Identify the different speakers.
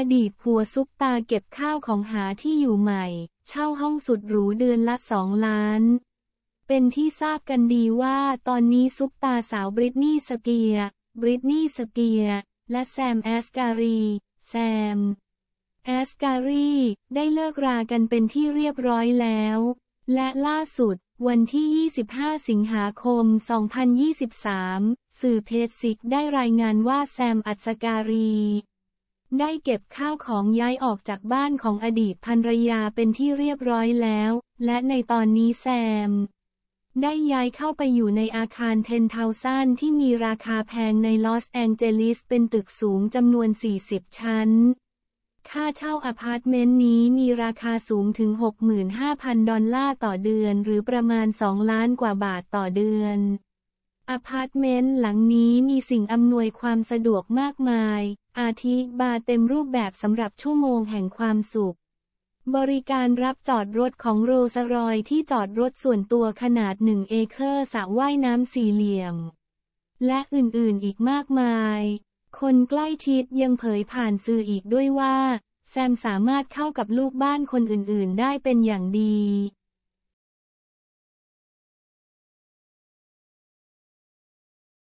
Speaker 1: อดีตผัวซุปตาเก็บข้าวของหาที่อยู่ใหม่ เช่าห้องสุดหรูเดือนละสองล้าน เป็นที่ทราบกันดีว่าตอนนี้ซุปตาสาวบริตนี่สเกียบริตนี่สเกียและแซมแอสการี แซม แอสการีได้เลิกรากันเป็นที่เรียบร้อยแล้ว และล่าสุด วันที่ 25 สิงหาคม 2023 สื่อเพจซิกได้รายงานว่าแซมอัสการีได้เก็บข้าวของย้ายออกจากบ้านของอดีตภรรยาเป็นที่เรียบร้อยแล้ว และในตอนนี้แซม ได้ย้ายเข้าไปอยู่ในอาคารเทนทาวซันที่มีราคาแพงในลอสแองเจลิสเป็นตึกสูงจำนวน 40 ชั้น ค่าเช่าอพาร์ตเมนต์นี้มีราคาสูงถึง 65,000 ดอลลาร์ต่อเดือนหรือประมาณ 2 ล้านกว่าบาทต่อเดือนอพาร์ตเมนต์หลังนี้มีสิ่งอำนวยความสะดวกมากมาย อาทิ บาร์เต็มรูปแบบสำหรับชั่วโมงแห่งความสุข บริการรับจอดรถของโรสรอยที่จอดรถส่วนตัวขนาดหนึ่งเอเคอร์สระว่ายน้ำสี่เหลี่ยม และอื่นๆอีกมากมาย คนใกล้ชิดยังเผยผ่านสื่ออีกด้วยว่า แซมสามารถเข้ากับลูกบ้านคนอื่นๆได้เป็นอย่างดี